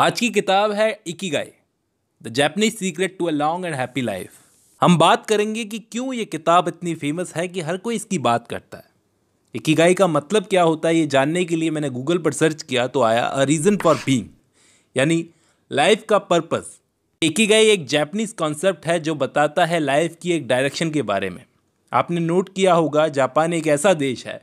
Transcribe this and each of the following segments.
आज की किताब है ikigai the Japanese secret to a long and happy life हम बात करेंगे कि क्यों ये किताब इतनी फेमस है कि हर कोई इसकी बात करता है इकीगाई का मतलब क्या होता है ये जानने के लिए मैंने गूगल पर सर्च किया तो आया अ रीज़न फॉर बींग यानी लाइफ का पर्पस इकीगाई एक जैपनीज कॉन्सेप्ट है जो बताता है लाइफ की एक डायरेक्शन के बारे में आपने नोट किया होगा जापान एक ऐसा देश है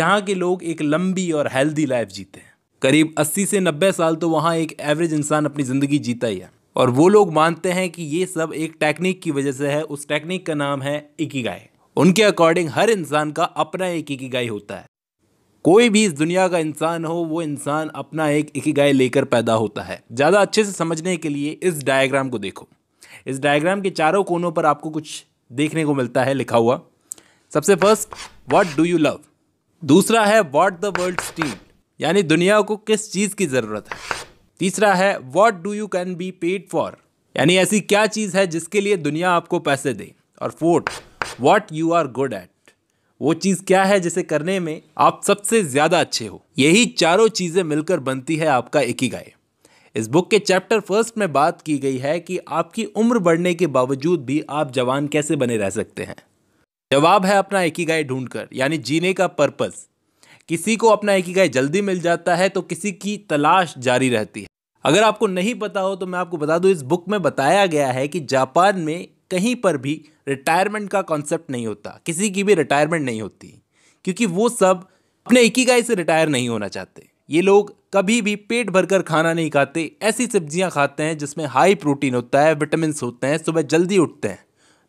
जहाँ के लोग एक लंबी और हेल्दी लाइफ जीते हैं करीब 80 से 90 साल तो वहाँ एक एवरेज इंसान अपनी ज़िंदगी जीता ही है और वो लोग मानते हैं कि ये सब एक टेक्निक की वजह से है उस टेक्निक का नाम है गाय उनके अकॉर्डिंग हर इंसान का अपना एक गाय होता है कोई भी इस दुनिया का इंसान हो वो इंसान अपना एक गाय लेकर पैदा होता है ज़्यादा अच्छे से समझने के लिए इस डायग्राम को देखो इस डायग्राम के चारों कोनों पर आपको कुछ देखने को मिलता है लिखा हुआ सबसे first what do you love दूसरा है वाट द वर्ल्ड स्टीम यानी दुनिया को किस चीज़ की ज़रूरत है तीसरा है what do you can be paid for यानी ऐसी क्या चीज़ है जिसके लिए दुनिया आपको पैसे दे और fourth what you are good at वो चीज़ क्या है जिसे करने में आप सबसे ज़्यादा अच्छे हो यही चारों चीज़ें मिलकर बनती है आपका एक ही गाय इस बुक के चैप्टर फर्स्ट में बात की गई है कि आपकी उम्र बढ़ने के बावजूद भी आप जवान कैसे बने रह सकते हैं जवाब है अपना एक ही गाय ढूंढ कर यानी जीने का पर्पस किसी को अपना एक गाय जल्दी मिल जाता है तो किसी की तलाश जारी रहती है अगर आपको नहीं पता हो तो मैं आपको बता दूं इस बुक में बताया गया है कि जापान में कहीं पर भी रिटायरमेंट का कॉन्सेप्ट नहीं होता किसी की भी रिटायरमेंट नहीं होती क्योंकि वो सब अपने एक गाय से रिटायर नहीं होना चाहते ये लोग कभी भी पेट भरकर खाना नहीं खाते ऐसी सब्जियां खाते हैं जिसमें हाई प्रोटीन होता है विटामिन होते हैं सुबह जल्दी उठते हैं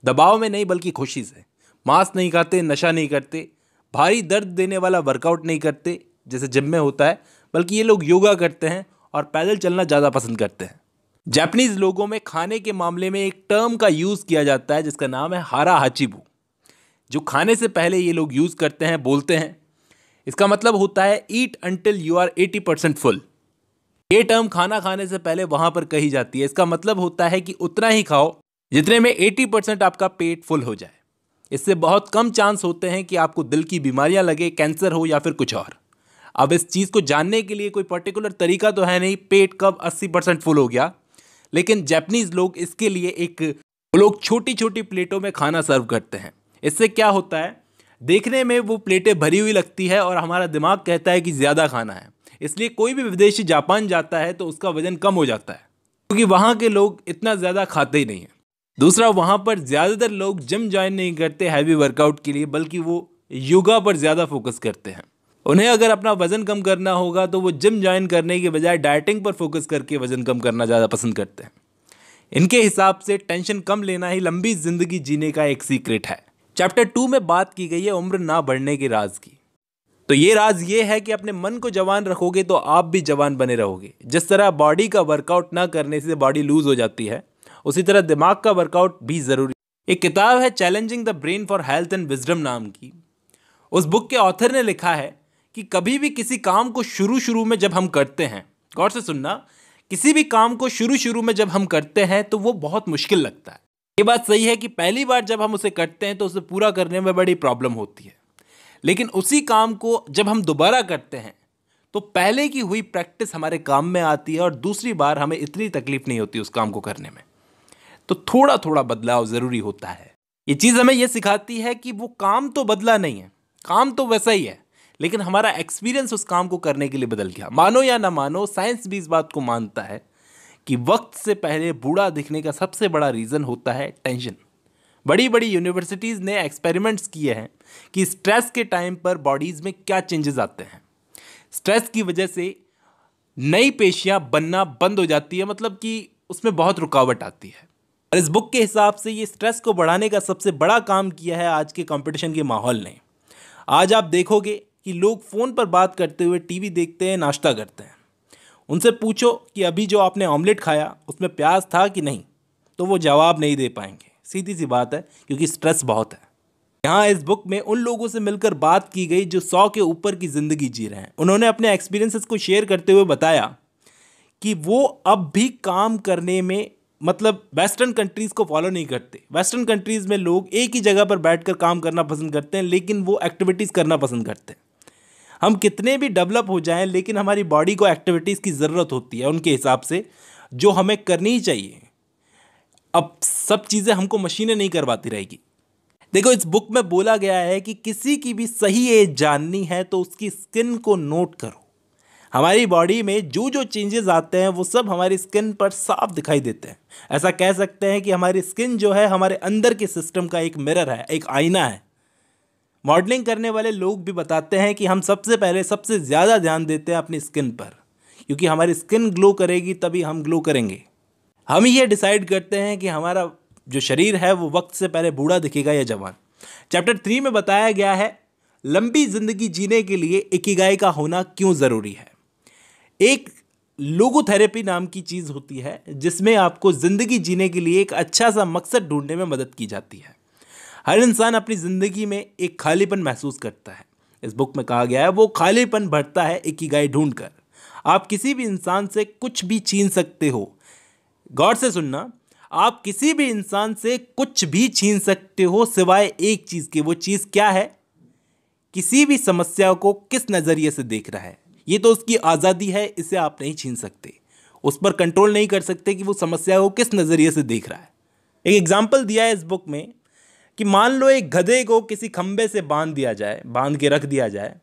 दबाव में नहीं बल्कि खुशी से मांस नहीं खाते नशा नहीं करते भारी दर्द देने वाला वर्कआउट नहीं करते जैसे जिम में होता है बल्कि ये लोग योगा करते हैं और पैदल चलना ज़्यादा पसंद करते हैं जैपनीज लोगों में खाने के मामले में एक टर्म का यूज़ किया जाता है जिसका नाम है हारा हाचीबू जो खाने से पहले ये लोग यूज़ करते हैं बोलते हैं इसका मतलब होता है eat until you are eighty percent full ये टर्म खाना खाने से पहले वहाँ पर कही जाती है इसका मतलब होता है कि उतना ही खाओ जितने में एटी परसेंट आपका पेट फुल हो जाए इससे बहुत कम चांस होते हैं कि आपको दिल की बीमारियां लगे कैंसर हो या फिर कुछ और अब इस चीज़ को जानने के लिए कोई पर्टिकुलर तरीका तो है नहीं पेट कब 80 परसेंट फुल हो गया लेकिन जैपनीज़ लोग इसके लिए एक वो लोग छोटी छोटी प्लेटों में खाना सर्व करते हैं इससे क्या होता है देखने में वो प्लेटें भरी हुई लगती है और हमारा दिमाग कहता है कि ज़्यादा खाना है इसलिए कोई भी विदेशी जापान जाता है तो उसका वज़न कम हो जाता है क्योंकि वहाँ के लोग इतना ज़्यादा खाते ही नहीं हैं दूसरा वहाँ पर ज़्यादातर लोग जिम ज्वाइन नहीं करते हैवी वर्कआउट के लिए बल्कि वो योगा पर ज़्यादा फोकस करते हैं उन्हें अगर अपना वज़न कम करना होगा तो वो जिम ज्वाइन करने के बजाय डाइटिंग पर फोकस करके वज़न कम करना ज़्यादा पसंद करते हैं इनके हिसाब से टेंशन कम लेना ही लंबी ज़िंदगी जीने का एक सीक्रेट है चैप्टर टू में बात की गई है उम्र ना बढ़ने के राज की तो ये राज ये है कि अपने मन को जवान रखोगे तो आप भी जवान बने रहोगे जिस तरह बॉडी का वर्कआउट ना करने से बॉडी लूज़ हो जाती है उसी तरह दिमाग का वर्कआउट भी ज़रूरी एक किताब है challenging the brain for health and wisdom नाम की उस बुक के ऑथर ने लिखा है कि कभी भी किसी काम को शुरू शुरू में जब हम करते हैं गौर से सुनना किसी भी काम को शुरू शुरू में जब हम करते हैं तो वो बहुत मुश्किल लगता है ये बात सही है कि पहली बार जब हम उसे करते हैं तो उसे पूरा करने में बड़ी प्रॉब्लम होती है लेकिन उसी काम को जब हम दोबारा करते हैं तो पहले की हुई प्रैक्टिस हमारे काम में आती है और दूसरी बार हमें इतनी तकलीफ नहीं होती उस काम को करने में तो थोड़ा थोड़ा बदलाव ज़रूरी होता है ये चीज़ हमें यह सिखाती है कि वो काम तो बदला नहीं है काम तो वैसा ही है लेकिन हमारा एक्सपीरियंस उस काम को करने के लिए बदल गया मानो या ना मानो साइंस भी इस बात को मानता है कि वक्त से पहले बूढ़ा दिखने का सबसे बड़ा रीज़न होता है टेंशन बड़ी बड़ी यूनिवर्सिटीज़ ने एक्सपेरिमेंट्स किए हैं कि स्ट्रेस के टाइम पर बॉडीज़ में क्या चेंजेस आते हैं स्ट्रेस की वजह से नई पेशियाँ बनना बंद हो जाती है मतलब कि उसमें बहुत रुकावट आती है और इस बुक के हिसाब से ये स्ट्रेस को बढ़ाने का सबसे बड़ा काम किया है आज के कंपटीशन के माहौल ने आज आप देखोगे कि लोग फ़ोन पर बात करते हुए टीवी देखते हैं नाश्ता करते हैं उनसे पूछो कि अभी जो आपने ऑमलेट खाया उसमें प्याज था कि नहीं तो वो जवाब नहीं दे पाएंगे सीधी सी बात है क्योंकि स्ट्रेस बहुत है यहाँ इस बुक में उन लोगों से मिलकर बात की गई जो सौ के ऊपर की ज़िंदगी जी रहे हैं उन्होंने अपने एक्सपीरियंसेस को शेयर करते हुए बताया कि वो अब भी काम करने में मतलब वेस्टर्न कंट्रीज़ को फॉलो नहीं करते वेस्टर्न कंट्रीज़ में लोग एक ही जगह पर बैठकर काम करना पसंद करते हैं लेकिन वो एक्टिविटीज़ करना पसंद करते हैं हम कितने भी डेवलप हो जाएं लेकिन हमारी बॉडी को एक्टिविटीज़ की ज़रूरत होती है उनके हिसाब से जो हमें करनी ही चाहिए अब सब चीज़ें हमको मशीनें नहीं करवाती रहेगी देखो इस बुक में बोला गया है कि किसी की भी सही एज जाननी है तो उसकी स्किन को नोट करो हमारी बॉडी में जो जो चेंजेस आते हैं वो सब हमारी स्किन पर साफ दिखाई देते हैं ऐसा कह सकते हैं कि हमारी स्किन जो है हमारे अंदर के सिस्टम का एक मिरर है एक आईना है मॉडलिंग करने वाले लोग भी बताते हैं कि हम सबसे पहले सबसे ज़्यादा ध्यान देते हैं अपनी स्किन पर क्योंकि हमारी स्किन ग्लो करेगी तभी हम ग्लो करेंगे हम ये डिसाइड करते हैं कि हमारा जो शरीर है वो वक्त से पहले बूढ़ा दिखेगा या जवान चैप्टर थ्री में बताया गया है लंबी ज़िंदगी जीने के लिए इकिगाई का होना क्यों ज़रूरी है एक लोगोथेरेपी नाम की चीज़ होती है जिसमें आपको ज़िंदगी जीने के लिए एक अच्छा सा मकसद ढूंढने में मदद की जाती है हर इंसान अपनी ज़िंदगी में एक खालीपन महसूस करता है इस बुक में कहा गया है वो खालीपन भरता है एक ही गाय ढूंढ कर आप किसी भी इंसान से कुछ भी छीन सकते हो गौर से सुनना आप किसी भी इंसान से कुछ भी छीन सकते हो सिवाय एक चीज़ के वो चीज़ क्या है किसी भी समस्या को किस नज़रिए से देख रहा है ये तो उसकी आज़ादी है इसे आप नहीं छीन सकते उस पर कंट्रोल नहीं कर सकते कि वो समस्या को किस नज़रिए से देख रहा है एक एग्जाम्पल दिया है इस बुक में कि मान लो एक गधे को किसी खंबे से बांध दिया जाए बांध के रख दिया जाए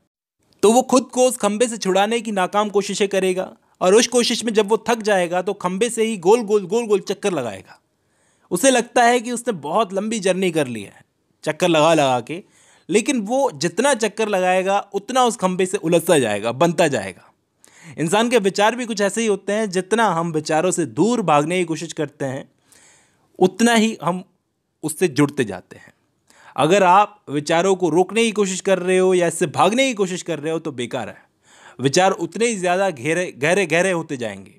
तो वो खुद को उस खंबे से छुड़ाने की नाकाम कोशिशें करेगा और उस कोशिश में जब वो थक जाएगा तो खंबे से ही गोल गोल गोल गोल चक्कर लगाएगा उसे लगता है कि उसने बहुत लंबी जर्नी कर ली है चक्कर लगा लगा के लेकिन वो जितना चक्कर लगाएगा उतना उस खंभे से उलझता जाएगा बनता जाएगा इंसान के विचार भी कुछ ऐसे ही होते हैं जितना हम विचारों से दूर भागने की कोशिश करते हैं उतना ही हम उससे जुड़ते जाते हैं अगर आप विचारों को रोकने की कोशिश कर रहे हो या इससे भागने की कोशिश कर रहे हो तो बेकार है विचार उतने ही ज़्यादा घेरे गहरे गहरे होते जाएंगे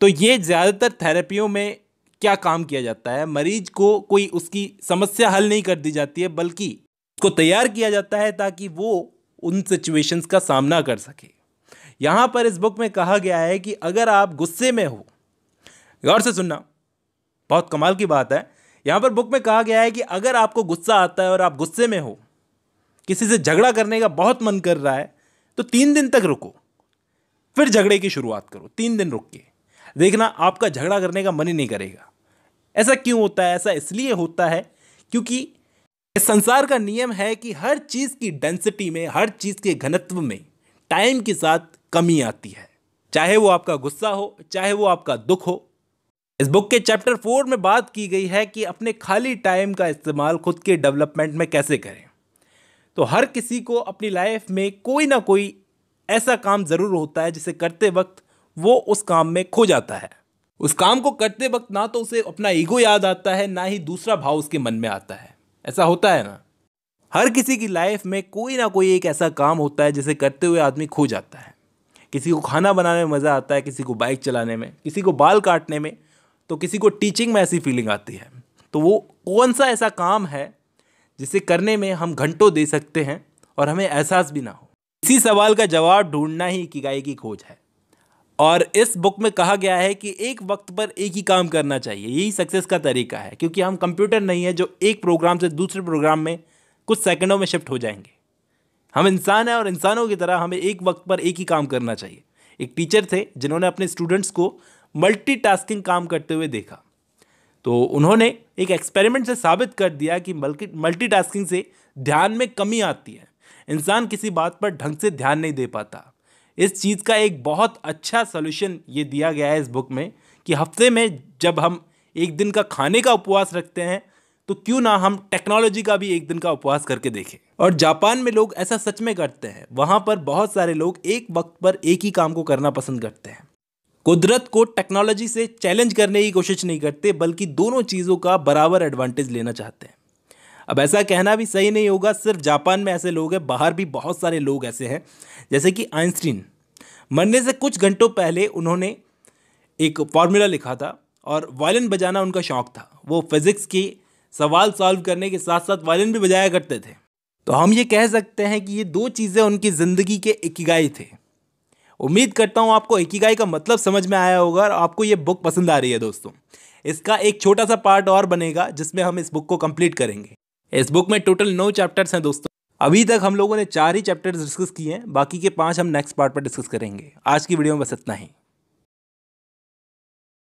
तो ये ज़्यादातर थेरेपियों में क्या काम किया जाता है मरीज को कोई उसकी समस्या हल नहीं कर दी जाती है बल्कि को तैयार किया जाता है ताकि वो उन सिचुएशंस का सामना कर सके यहाँ पर इस बुक में कहा गया है कि अगर आप गुस्से में हो गौर से सुनना बहुत कमाल की बात है यहाँ पर बुक में कहा गया है कि अगर आपको गुस्सा आता है और आप गुस्से में हो किसी से झगड़ा करने का बहुत मन कर रहा है तो तीन दिन तक रुको फिर झगड़े की शुरुआत करो तीन दिन रुक के देखना आपका झगड़ा करने का मन ही नहीं करेगा ऐसा क्यों होता है ऐसा इसलिए होता है क्योंकि इस संसार का नियम है कि हर चीज़ की डेंसिटी में हर चीज़ के घनत्व में टाइम के साथ कमी आती है चाहे वो आपका गुस्सा हो चाहे वो आपका दुख हो इस बुक के चैप्टर फोर में बात की गई है कि अपने खाली टाइम का इस्तेमाल खुद के डेवलपमेंट में कैसे करें तो हर किसी को अपनी लाइफ में कोई ना कोई ऐसा काम ज़रूर होता है जिसे करते वक्त वो उस काम में खो जाता है उस काम को करते वक्त ना तो उसे अपना ईगो याद आता है ना ही दूसरा भाव उसके मन में आता है ऐसा होता है ना हर किसी की लाइफ में कोई ना कोई एक ऐसा काम होता है जिसे करते हुए आदमी खो जाता है किसी को खाना बनाने में मज़ा आता है किसी को बाइक चलाने में किसी को बाल काटने में तो किसी को टीचिंग में ऐसी फीलिंग आती है तो वो कौन सा ऐसा काम है जिसे करने में हम घंटों दे सकते हैं और हमें एहसास भी ना हो इसी सवाल का जवाब ढूंढना ही इकिगाई की खोज है और इस बुक में कहा गया है कि एक वक्त पर एक ही काम करना चाहिए यही सक्सेस का तरीका है क्योंकि हम कंप्यूटर नहीं है जो एक प्रोग्राम से दूसरे प्रोग्राम में कुछ सेकंडों में शिफ्ट हो जाएंगे हम इंसान हैं और इंसानों की तरह हमें एक वक्त पर एक ही काम करना चाहिए एक टीचर थे जिन्होंने अपने स्टूडेंट्स को मल्टीटास्किंग काम करते हुए देखा तो उन्होंने एक एक्सपेरिमेंट से साबित कर दिया कि मल्टी से ध्यान में कमी आती है इंसान किसी बात पर ढंग से ध्यान नहीं दे पाता इस चीज़ का एक बहुत अच्छा सोल्यूशन ये दिया गया है इस बुक में कि हफ्ते में जब हम एक दिन का खाने का उपवास रखते हैं तो क्यों ना हम टेक्नोलॉजी का भी एक दिन का उपवास करके देखें और जापान में लोग ऐसा सच में करते हैं वहाँ पर बहुत सारे लोग एक वक्त पर एक ही काम को करना पसंद करते हैं कुदरत को टेक्नोलॉजी से चैलेंज करने की कोशिश नहीं करते बल्कि दोनों चीज़ों का बराबर एडवांटेज लेना चाहते हैं अब ऐसा कहना भी सही नहीं होगा सिर्फ जापान में ऐसे लोग हैं बाहर भी बहुत सारे लोग ऐसे हैं जैसे कि आइंस्टीन मरने से कुछ घंटों पहले उन्होंने एक फार्मूला लिखा था और वायलिन बजाना उनका शौक था वो फिज़िक्स की सवाल सॉल्व करने के साथ साथ वायलिन भी बजाया करते थे तो हम ये कह सकते हैं कि ये दो चीज़ें उनकी ज़िंदगी के इकिगाई थे उम्मीद करता हूँ आपको इकिगाई का मतलब समझ में आया होगा और आपको ये बुक पसंद आ रही है दोस्तों इसका एक छोटा सा पार्ट और बनेगा जिसमें हम इस बुक को कंप्लीट करेंगे इस बुक में टोटल नौ चैप्टर्स हैं दोस्तों अभी तक हम लोगों ने चार ही चैप्टर्स डिस्कस किए हैं बाकी के पांच हम नेक्स्ट पार्ट पर डिस्कस करेंगे आज की वीडियो में बस इतना ही